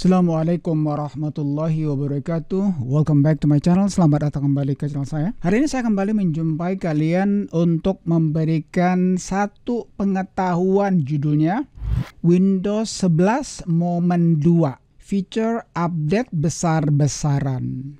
Assalamualaikum warahmatullahi wabarakatuh Welcome back to my channel Selamat datang kembali ke channel saya Hari ini saya kembali menjumpai kalian Untuk memberikan satu pengetahuan judulnya Windows 11 Moment 2 Feature update besar-besaran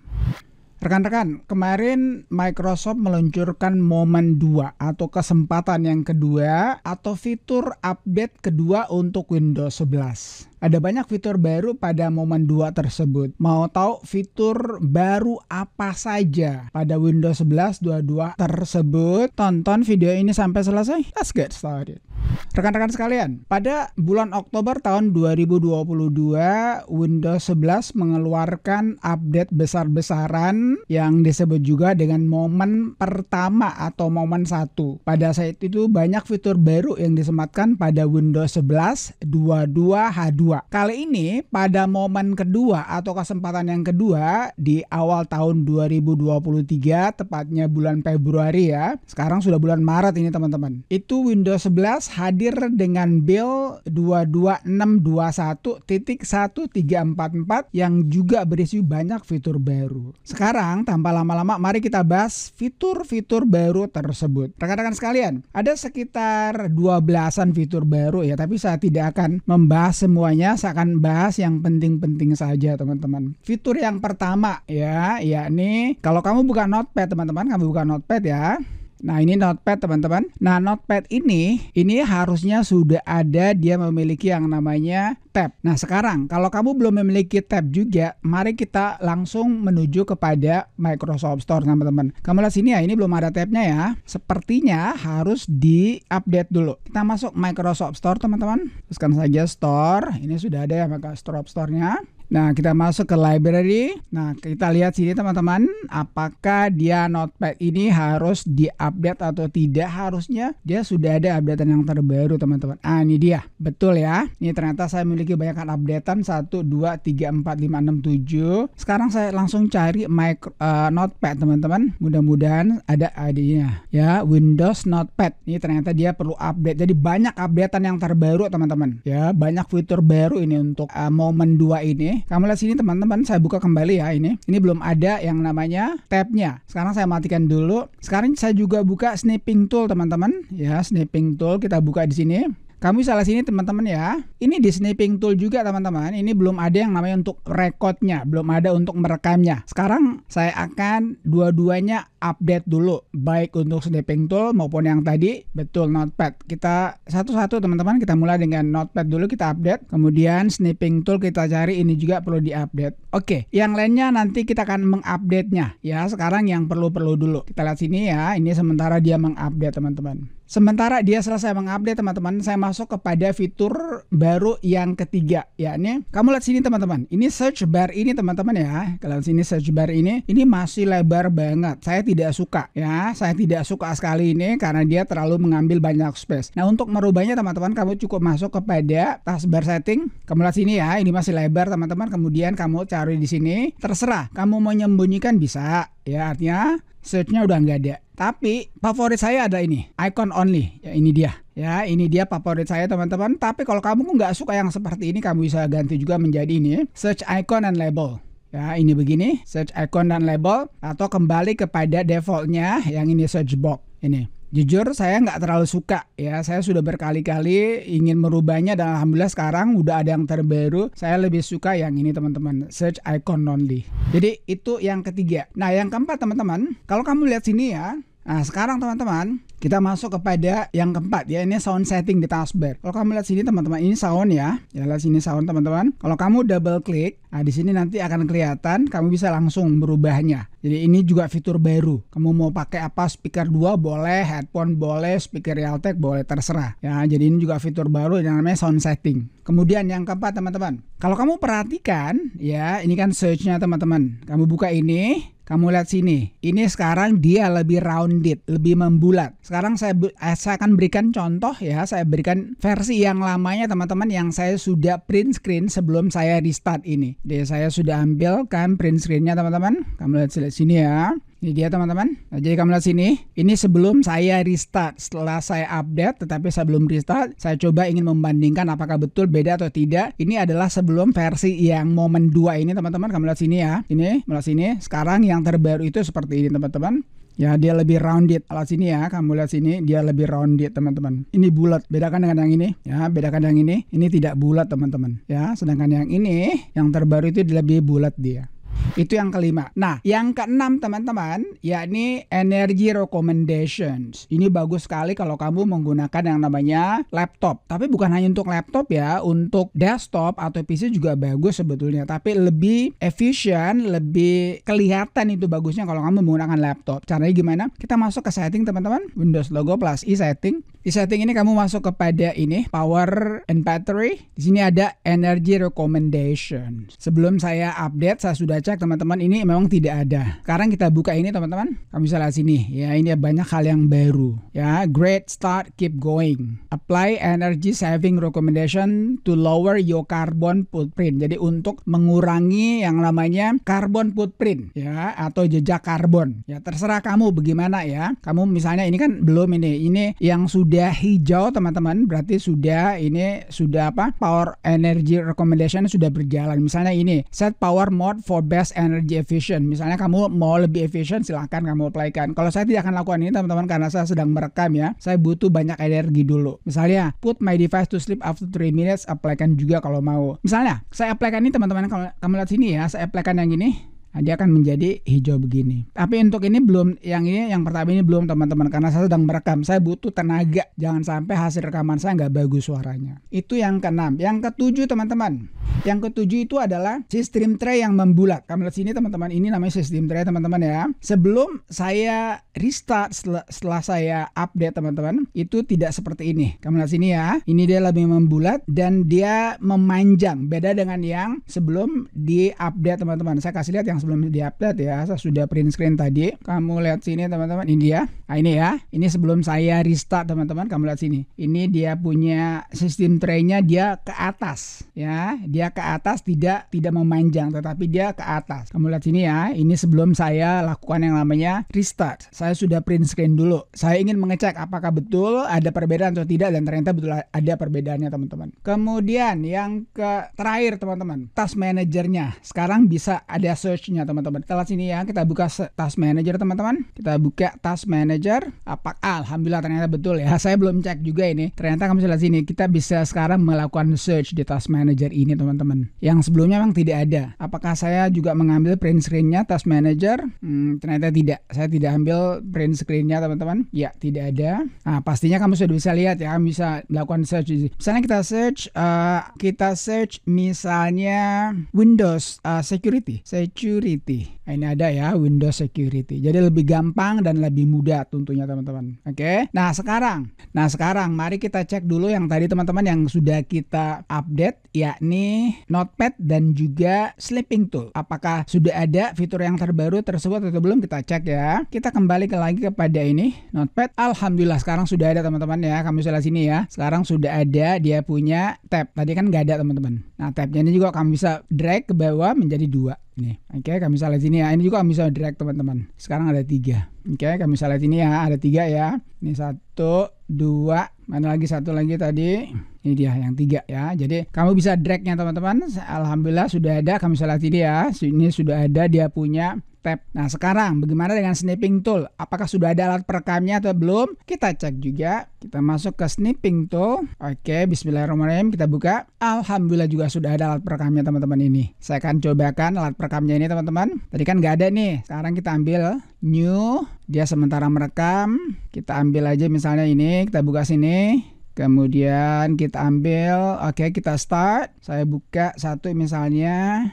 Rekan-rekan, kemarin Microsoft meluncurkan momen 2 atau kesempatan yang kedua atau fitur update kedua untuk Windows 11. Ada banyak fitur baru pada momen 2 tersebut. Mau tahu fitur baru apa saja pada Windows 11 22 tersebut? Tonton video ini sampai selesai. Let's get started. Rekan-rekan sekalian, pada bulan Oktober tahun 2022, Windows 11 mengeluarkan update besar-besaran yang disebut juga dengan momen pertama atau momen satu. Pada saat itu banyak fitur baru yang disematkan pada Windows 11 22H2 kedua. Kali ini pada momen kedua atau kesempatan yang kedua di awal tahun 2023 tepatnya bulan Februari ya. Sekarang sudah bulan Maret ini teman-teman. Itu Windows 11 hadir dengan build 22621.1344 yang juga berisi banyak fitur baru. Sekarang tanpa lama-lama mari kita bahas fitur-fitur baru tersebut. Rekan-rekan sekalian, ada sekitar 12-an fitur baru ya, tapi saya tidak akan membahas semuanya semuanya saya akan bahas yang penting-penting saja teman-teman. Fitur yang pertama ya, yakni kalau kamu buka Notepad teman-teman, kamu buka Notepad ya. Nah ini notepad teman-teman. Nah notepad ini, ini harusnya sudah ada dia memiliki yang namanya tab. Nah sekarang kalau kamu belum memiliki tab juga, mari kita langsung menuju kepada Microsoft Store teman-teman. Kamu lihat sini ya, ini belum ada tabnya ya. Sepertinya harus di-update dulu. Kita masuk Microsoft Store teman-teman. Teruskan saja Store. Ini sudah ada ya maka Store Store-nya. Nah, kita masuk ke library. Nah, kita lihat sini teman-teman, apakah dia notepad ini harus diupdate atau tidak. Harusnya dia sudah ada updatean yang terbaru, teman-teman. Ah, ini dia. Betul ya. Ini ternyata saya memiliki banyak updatean 1 2 3 4 5 6 7. Sekarang saya langsung cari micro uh, eh, notepad, teman-teman. Mudah-mudahan ada adanya ya, Windows Notepad. Ini ternyata dia perlu update. Jadi banyak updatean yang terbaru, teman-teman. Ya, banyak fitur baru ini untuk uh, momen 2 ini kamu lihat sini teman-teman, saya buka kembali ya ini. Ini belum ada yang namanya tabnya. Sekarang saya matikan dulu. Sekarang saya juga buka snipping tool teman-teman. Ya, snipping tool kita buka di sini. Kamu salah sini teman-teman ya. Ini di snipping tool juga teman-teman. Ini belum ada yang namanya untuk rekodnya, belum ada untuk merekamnya. Sekarang saya akan dua-duanya update dulu, baik untuk snipping tool maupun yang tadi betul notepad. Kita satu-satu teman-teman kita mulai dengan notepad dulu kita update. Kemudian snipping tool kita cari ini juga perlu diupdate. Oke, yang lainnya nanti kita akan mengupdate-nya ya. Sekarang yang perlu-perlu dulu. Kita lihat sini ya. Ini sementara dia mengupdate teman-teman. Sementara dia selesai mengupdate teman-teman, saya masuk kepada fitur baru yang ketiga yakni kamu lihat sini teman-teman. Ini search bar ini teman-teman ya. Kalian sini search bar ini ini masih lebar banget. Saya tidak suka ya. Saya tidak suka sekali ini karena dia terlalu mengambil banyak space. Nah, untuk merubahnya teman-teman kamu cukup masuk kepada taskbar setting. Kamu lihat sini ya, ini masih lebar teman-teman. Kemudian kamu cari di sini terserah kamu menyembunyikan bisa ya artinya search-nya udah nggak ada. Tapi favorit saya ada ini, icon only. Ya ini dia. Ya ini dia favorit saya teman-teman. Tapi kalau kamu nggak suka yang seperti ini, kamu bisa ganti juga menjadi ini, search icon and label. Ya, ini begini, search icon dan label atau kembali kepada defaultnya yang ini search box ini. Jujur saya nggak terlalu suka ya. Saya sudah berkali-kali ingin merubahnya dan alhamdulillah sekarang udah ada yang terbaru. Saya lebih suka yang ini teman-teman, search icon only. Jadi itu yang ketiga. Nah, yang keempat teman-teman, kalau kamu lihat sini ya, Nah sekarang teman-teman kita masuk kepada yang keempat ya ini sound setting di taskbar. Kalau kamu lihat sini teman-teman ini sound ya, ya lihat sini sound teman-teman. Kalau kamu double klik, nah di sini nanti akan kelihatan kamu bisa langsung berubahnya. Jadi ini juga fitur baru. Kamu mau pakai apa speaker 2 boleh, headphone boleh, speaker Realtek boleh terserah. Ya jadi ini juga fitur baru yang namanya sound setting. Kemudian yang keempat teman-teman, kalau kamu perhatikan ya ini kan searchnya teman-teman. Kamu buka ini, kamu lihat sini, ini sekarang dia lebih rounded, lebih membulat. Sekarang saya eh, saya akan berikan contoh ya, saya berikan versi yang lamanya teman-teman yang saya sudah print screen sebelum saya restart ini. Jadi saya sudah ambilkan print screennya teman-teman. Kamu lihat sini ya. Ini dia teman-teman. Nah, jadi kamu lihat sini, ini sebelum saya restart. Setelah saya update, tetapi sebelum restart, saya coba ingin membandingkan apakah betul beda atau tidak. Ini adalah sebelum versi yang momen 2 ini teman-teman. Kamu lihat sini ya. Ini, lihat sini. Sekarang yang terbaru itu seperti ini teman-teman. Ya, dia lebih rounded. Alas sini ya, kamu lihat sini, dia lebih rounded, teman-teman. Ini bulat, bedakan dengan yang ini. Ya, bedakan yang ini. Ini tidak bulat, teman-teman. Ya, sedangkan yang ini, yang terbaru itu lebih bulat dia. Itu yang kelima. Nah, yang keenam teman-teman, yakni energy recommendations. Ini bagus sekali kalau kamu menggunakan yang namanya laptop. Tapi bukan hanya untuk laptop ya, untuk desktop atau PC juga bagus sebetulnya. Tapi lebih efisien, lebih kelihatan itu bagusnya kalau kamu menggunakan laptop. Caranya gimana? Kita masuk ke setting teman-teman, Windows Logo plus i setting. Di setting ini kamu masuk kepada ini power and battery. Di sini ada energy recommendation. Sebelum saya update, saya sudah cek teman-teman ini memang tidak ada. Sekarang kita buka ini teman-teman. Kamu bisa lihat sini. Ya, ini banyak hal yang baru. Ya, great start, keep going. Apply energy saving recommendation to lower your carbon footprint. Jadi untuk mengurangi yang namanya carbon footprint ya atau jejak karbon. Ya, terserah kamu bagaimana ya. Kamu misalnya ini kan belum ini. Ini yang sudah sudah hijau teman-teman berarti sudah ini sudah apa power energy recommendation sudah berjalan misalnya ini set power mode for best energy efficient misalnya kamu mau lebih efisien silahkan kamu applykan kalau saya tidak akan lakukan ini teman-teman karena saya sedang merekam ya saya butuh banyak energi dulu misalnya put my device to sleep after 3 minutes applykan juga kalau mau misalnya saya applykan ini teman-teman kalau kamu lihat sini ya saya applykan yang ini Nah, dia akan menjadi hijau begini. Tapi untuk ini belum, yang ini yang pertama ini belum teman-teman karena saya sedang merekam. Saya butuh tenaga. Jangan sampai hasil rekaman saya nggak bagus suaranya. Itu yang keenam. Yang ketujuh teman-teman. Yang ketujuh itu adalah sistem tray yang membulat. Kamu lihat sini teman-teman, ini namanya sistem tray teman-teman ya. Sebelum saya restart setelah, setelah saya update teman-teman, itu tidak seperti ini. Kamu lihat sini ya. Ini dia lebih membulat dan dia memanjang. Beda dengan yang sebelum di update teman-teman. Saya kasih lihat yang sebelum diupdate ya. Saya sudah print screen tadi. Kamu lihat sini teman-teman. Ini dia. Nah, ini ya. Ini sebelum saya restart teman-teman. Kamu lihat sini. Ini dia punya sistem traynya dia ke atas ya. Dia ke atas tidak tidak memanjang tetapi dia ke atas. Kamu lihat sini ya. Ini sebelum saya lakukan yang namanya restart. Saya sudah print screen dulu. Saya ingin mengecek apakah betul ada perbedaan atau tidak dan ternyata betul ada perbedaannya teman-teman. Kemudian yang ke terakhir teman-teman, task manajernya. Sekarang bisa ada search touchnya teman-teman kita lihat sini ya kita buka task manager teman-teman kita buka task manager apa alhamdulillah ternyata betul ya saya belum cek juga ini ternyata kamu lihat sini kita bisa sekarang melakukan search di task manager ini teman-teman yang sebelumnya memang tidak ada apakah saya juga mengambil print screennya task manager hmm, ternyata tidak saya tidak ambil print screennya teman-teman ya tidak ada nah pastinya kamu sudah bisa lihat ya kamu bisa melakukan search misalnya kita search uh, kita search misalnya Windows uh, security security Security. Ini ada ya Windows Security. Jadi lebih gampang dan lebih mudah tentunya teman-teman. Oke. Nah, sekarang. Nah, sekarang mari kita cek dulu yang tadi teman-teman yang sudah kita update yakni Notepad dan juga Sleeping Tool. Apakah sudah ada fitur yang terbaru tersebut atau belum kita cek ya. Kita kembali ke lagi kepada ini Notepad. Alhamdulillah sekarang sudah ada teman-teman ya. Kami sudah sini ya. Sekarang sudah ada dia punya tab. Tadi kan nggak ada teman-teman. Nah, tabnya ini juga kami bisa drag ke bawah menjadi dua nih. Oke, okay, kami bisa lihat sini ya. Ini juga kami bisa direct teman-teman. Sekarang ada tiga. Oke, okay, kami bisa lihat ini ya. Ada tiga ya. Ini satu, dua. Mana lagi satu lagi tadi? Ini dia yang tiga ya. Jadi kamu bisa dragnya teman-teman. Alhamdulillah sudah ada. Kami bisa lihat ini ya. Ini sudah ada dia punya tab. Nah sekarang bagaimana dengan snipping tool? Apakah sudah ada alat perekamnya atau belum? Kita cek juga. Kita masuk ke snipping tool. Oke, bismillahirrahmanirrahim. Kita buka. Alhamdulillah juga sudah ada alat perekamnya teman-teman ini. Saya akan cobakan alat perekamnya ini teman-teman. Tadi kan nggak ada nih. Sekarang kita ambil new. Dia sementara merekam. Kita ambil aja misalnya ini. Kita buka sini. Kemudian kita ambil, oke okay, kita start. Saya buka satu misalnya,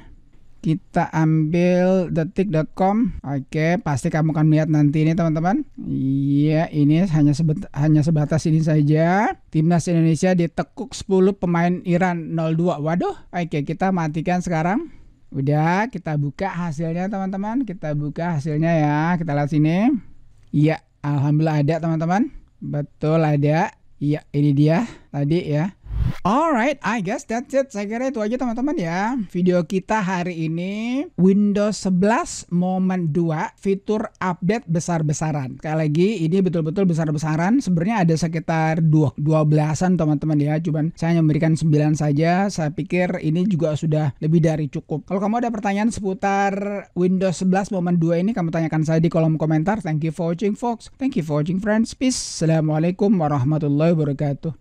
kita ambil detik.com. Oke, pasti kamu akan melihat nanti ini teman-teman. Iya, ini hanya sebet hanya sebatas ini saja. Timnas Indonesia ditekuk 10 pemain Iran 02 Waduh. Oke, kita matikan sekarang. Udah, kita buka hasilnya teman-teman. Kita buka hasilnya ya. Kita lihat sini. Iya, alhamdulillah ada teman-teman. Betul ada. Iya, ini dia tadi ya. Alright, I guess that's it. Saya kira itu aja teman-teman ya. Video kita hari ini Windows 11 Moment 2 fitur update besar-besaran. Sekali lagi ini betul-betul besar-besaran. Sebenarnya ada sekitar 12-an teman-teman ya. Cuman saya hanya memberikan 9 saja. Saya pikir ini juga sudah lebih dari cukup. Kalau kamu ada pertanyaan seputar Windows 11 Moment 2 ini kamu tanyakan saya di kolom komentar. Thank you for watching folks. Thank you for watching friends. Peace. Assalamualaikum warahmatullahi wabarakatuh.